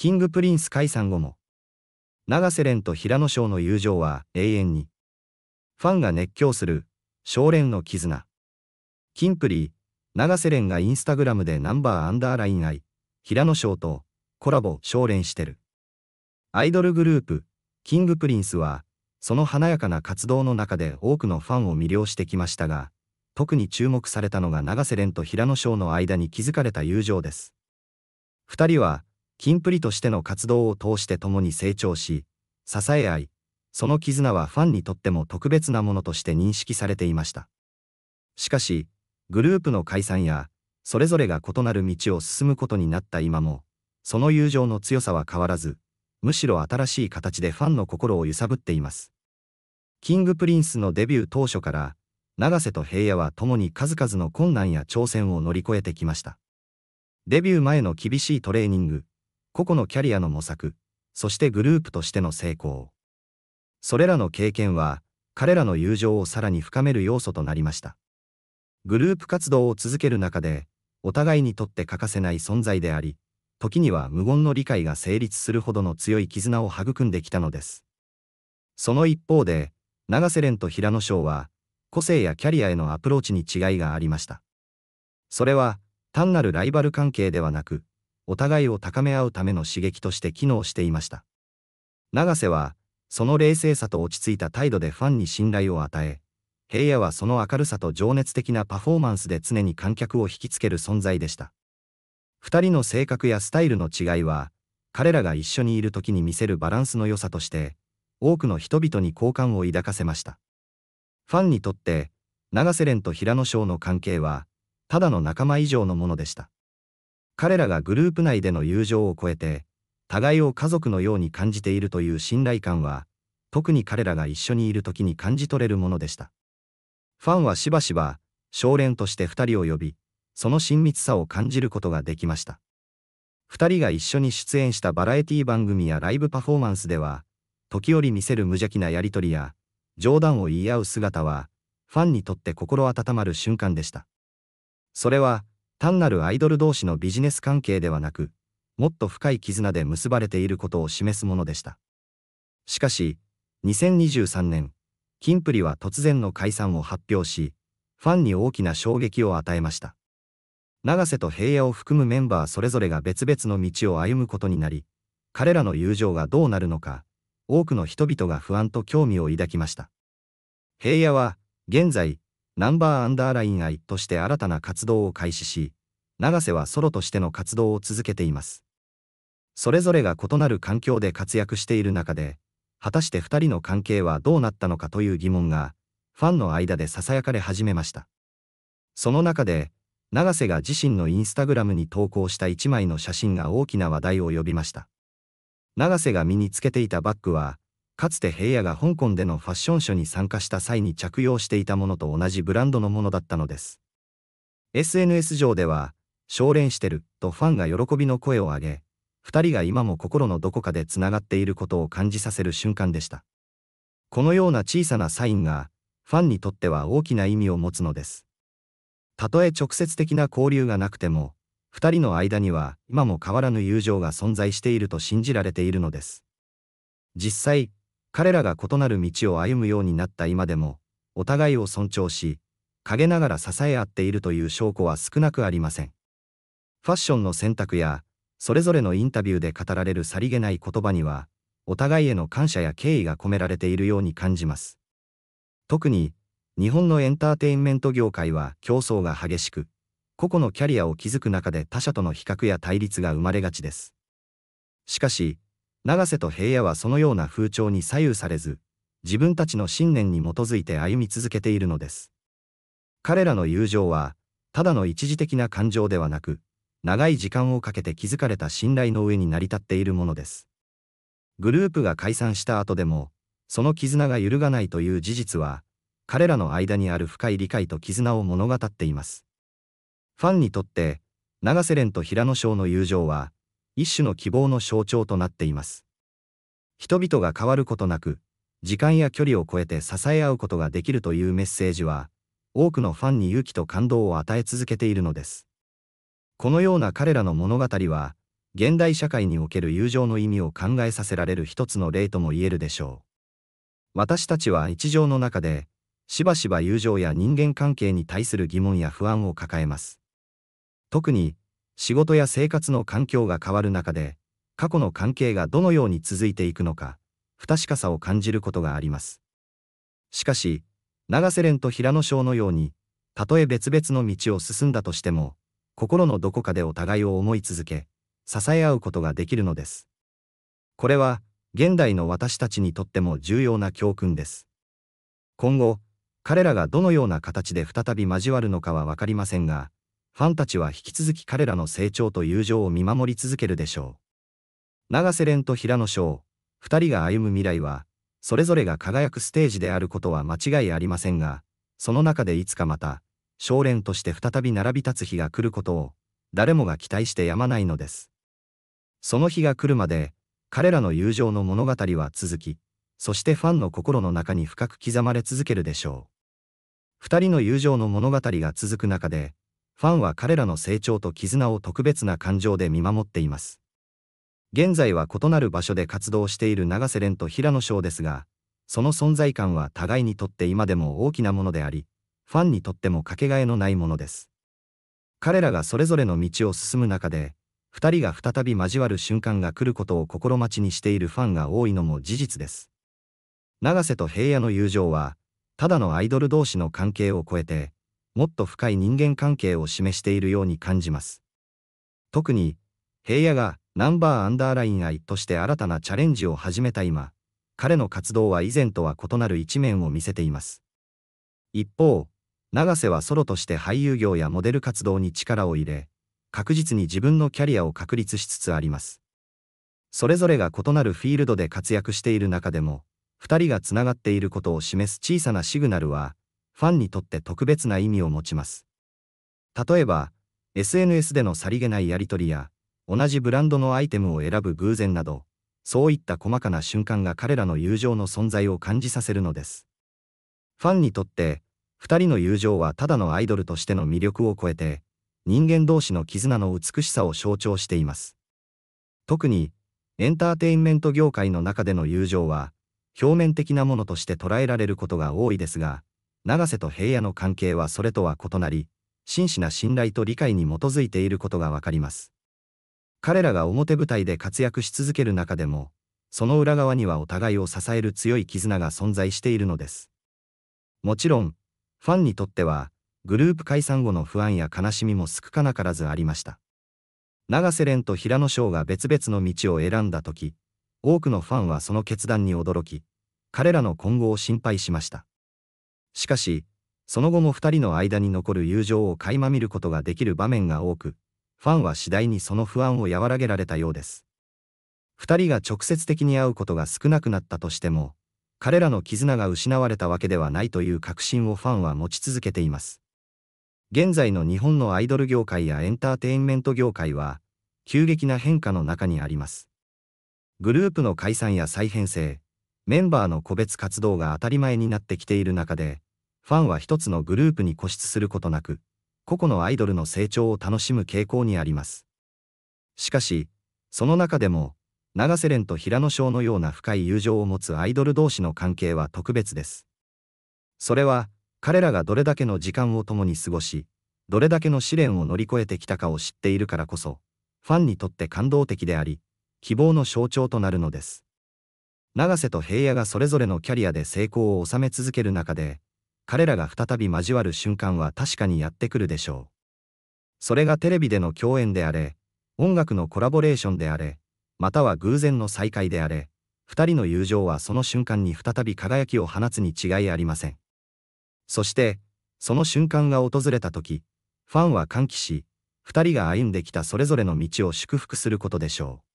キングプリンス解散後も、永瀬廉と平野翔の友情は永遠に、ファンが熱狂する、少年の絆。キンプリ、永瀬廉がインスタグラムでナンバーアンダーライン愛、平野翔とコラボ少年してる。アイドルグループ、キングプリンスは、その華やかな活動の中で多くのファンを魅了してきましたが、特に注目されたのが永瀬廉と平野翔の間に築かれた友情です。二人は、キンプリとしての活動を通して共に成長し、支え合い、その絆はファンにとっても特別なものとして認識されていました。しかし、グループの解散や、それぞれが異なる道を進むことになった今も、その友情の強さは変わらず、むしろ新しい形でファンの心を揺さぶっています。キングプリンスのデビュー当初から、永瀬と平野は共に数々の困難や挑戦を乗り越えてきました。デビュー前の厳しいトレーニング、個々のキャリアの模索、そしてグループとしての成功。それらの経験は、彼らの友情をさらに深める要素となりました。グループ活動を続ける中で、お互いにとって欠かせない存在であり、時には無言の理解が成立するほどの強い絆を育んできたのです。その一方で、永瀬廉と平野翔は、個性やキャリアへのアプローチに違いがありました。それは、単なるライバル関係ではなく、お互いを高め合うための刺激として機能していました。永瀬は、その冷静さと落ち着いた態度でファンに信頼を与え、平野はその明るさと情熱的なパフォーマンスで常に観客を引きつける存在でした。二人の性格やスタイルの違いは、彼らが一緒にいる時に見せるバランスの良さとして、多くの人々に好感を抱かせました。ファンにとって、永瀬廉と平野翔の関係は、ただの仲間以上のものでした。彼らがグループ内での友情を超えて、互いを家族のように感じているという信頼感は、特に彼らが一緒にいる時に感じ取れるものでした。ファンはしばしば、少年として二人を呼び、その親密さを感じることができました。二人が一緒に出演したバラエティ番組やライブパフォーマンスでは、時折見せる無邪気なやりとりや、冗談を言い合う姿は、ファンにとって心温まる瞬間でした。それは、単なるアイドル同士のビジネス関係ではなく、もっと深い絆で結ばれていることを示すものでした。しかし、2023年、キンプリは突然の解散を発表し、ファンに大きな衝撃を与えました。長瀬と平野を含むメンバーそれぞれが別々の道を歩むことになり、彼らの友情がどうなるのか、多くの人々が不安と興味を抱きました。平野は、現在、ナンバーアンダーライン愛として新たな活動を開始し、永瀬はソロとしての活動を続けています。それぞれが異なる環境で活躍している中で、果たして2人の関係はどうなったのかという疑問が、ファンの間で囁かれ始めました。その中で、永瀬が自身のインスタグラムに投稿した1枚の写真が大きな話題を呼びました。永瀬が身につけていたバッグは、かつて平野が香港でのファッションショーに参加した際に着用していたものと同じブランドのものだったのです。SNS 上では、奨励してるとファンが喜びの声を上げ、二人が今も心のどこかでつながっていることを感じさせる瞬間でした。このような小さなサインが、ファンにとっては大きな意味を持つのです。たとえ直接的な交流がなくても、二人の間には今も変わらぬ友情が存在していると信じられているのです。実際、彼らが異なる道を歩むようになった今でも、お互いを尊重し、陰ながら支え合っているという証拠は少なくありません。ファッションの選択や、それぞれのインタビューで語られるさりげない言葉には、お互いへの感謝や敬意が込められているように感じます。特に、日本のエンターテインメント業界は競争が激しく、個々のキャリアを築く中で他者との比較や対立が生まれがちです。しかし、永瀬と平野はそのような風潮に左右されず、自分たちの信念に基づいて歩み続けているのです。彼らの友情は、ただの一時的な感情ではなく、長い時間をかけて築かれた信頼の上に成り立っているものです。グループが解散した後でも、その絆が揺るがないという事実は、彼らの間にある深い理解と絆を物語っています。ファンにとって、永瀬廉と平野翔の友情は、一種の希望の象徴となっています。人々が変わることなく、時間や距離を超えて支え合うことができるというメッセージは、多くのファンに勇気と感動を与え続けているのです。このような彼らの物語は、現代社会における友情の意味を考えさせられる一つの例とも言えるでしょう。私たちは日常の中で、しばしば友情や人間関係に対する疑問や不安を抱えます。特に、仕事や生活の環境が変わる中で、過去の関係がどのように続いていくのか、不確かさを感じることがあります。しかし、長瀬廉と平野翔のように、たとえ別々の道を進んだとしても、心のどこかでお互いを思い続け、支え合うことができるのです。これは、現代の私たちにとっても重要な教訓です。今後、彼らがどのような形で再び交わるのかは分かりませんが、ファンたちは引き続き彼らの成長と友情を見守り続けるでしょう。永瀬廉と平野翔、二人が歩む未来は、それぞれが輝くステージであることは間違いありませんが、その中でいつかまた、少年として再び並び立つ日が来ることを、誰もが期待してやまないのです。その日が来るまで、彼らの友情の物語は続き、そしてファンの心の中に深く刻まれ続けるでしょう。二人の友情の物語が続く中で、ファンは彼らの成長と絆を特別な感情で見守っています。現在は異なる場所で活動している永瀬廉と平野翔ですが、その存在感は互いにとって今でも大きなものであり、ファンにとってもかけがえのないものです。彼らがそれぞれの道を進む中で、二人が再び交わる瞬間が来ることを心待ちにしているファンが多いのも事実です。永瀬と平野の友情は、ただのアイドル同士の関係を超えて、もっと深い人間関係を示しているように感じます。特に、平野がナンバーアンダーライン愛として新たなチャレンジを始めた今、彼の活動は以前とは異なる一面を見せています。一方、永瀬はソロとして俳優業やモデル活動に力を入れ、確実に自分のキャリアを確立しつつあります。それぞれが異なるフィールドで活躍している中でも、2人がつながっていることを示す小さなシグナルは、ファンにとって特別な意味を持ちます。例えば、SNS でのさりげないやり取りや、同じブランドのアイテムを選ぶ偶然など、そういった細かな瞬間が彼らの友情の存在を感じさせるのです。ファンにとって、二人の友情はただのアイドルとしての魅力を超えて、人間同士の絆の美しさを象徴しています。特に、エンターテインメント業界の中での友情は、表面的なものとして捉えられることが多いですが、永瀬と平野の関係はそれとは異なり、真摯な信頼と理解に基づいていることがわかります。彼らが表舞台で活躍し続ける中でも、その裏側にはお互いを支える強い絆が存在しているのです。もちろん、ファンにとっては、グループ解散後の不安や悲しみも少かなからずありました。永瀬廉と平野翔が別々の道を選んだ時、多くのファンはその決断に驚き、彼らの今後を心配しました。しかし、その後も2人の間に残る友情を垣間見ることができる場面が多く、ファンは次第にその不安を和らげられたようです。2人が直接的に会うことが少なくなったとしても、彼らの絆が失われたわけではないという確信をファンは持ち続けています。現在の日本のアイドル業界やエンターテインメント業界は、急激な変化の中にあります。グループの解散や再編成、メンバーの個別活動が当たり前になってきている中で、ファンは一つのグループに固執することなく、個々のアイドルの成長を楽しむ傾向にあります。しかし、その中でも、永瀬廉と平野翔のような深い友情を持つアイドル同士の関係は特別です。それは、彼らがどれだけの時間を共に過ごし、どれだけの試練を乗り越えてきたかを知っているからこそ、ファンにとって感動的であり、希望の象徴となるのです。永瀬と平野がそれぞれのキャリアで成功を収め続ける中で、彼らが再び交わる瞬間は確かにやってくるでしょう。それがテレビでの共演であれ、音楽のコラボレーションであれ、または偶然の再会であれ、二人の友情はその瞬間に再び輝きを放つに違いありません。そして、その瞬間が訪れた時、ファンは歓喜し、二人が歩んできたそれぞれの道を祝福することでしょう。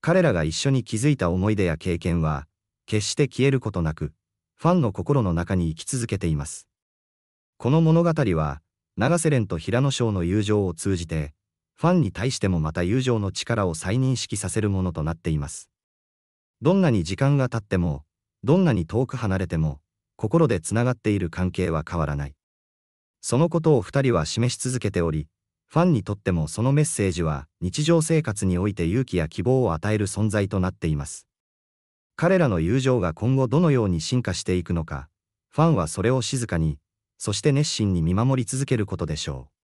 彼らが一緒に築いた思い出や経験は、決して消えることなく、ファンの心の中に生き続けています。この物語は、長瀬廉と平野翔の友情を通じて、ファンに対してもまた友情の力を再認識させるものとなっています。どんなに時間が経っても、どんなに遠く離れても、心でつながっている関係は変わらない。そのことを2人は示し続けており、ファンにとってもそのメッセージは日常生活において勇気や希望を与える存在となっています。彼らの友情が今後どのように進化していくのか、ファンはそれを静かに、そして熱心に見守り続けることでしょう。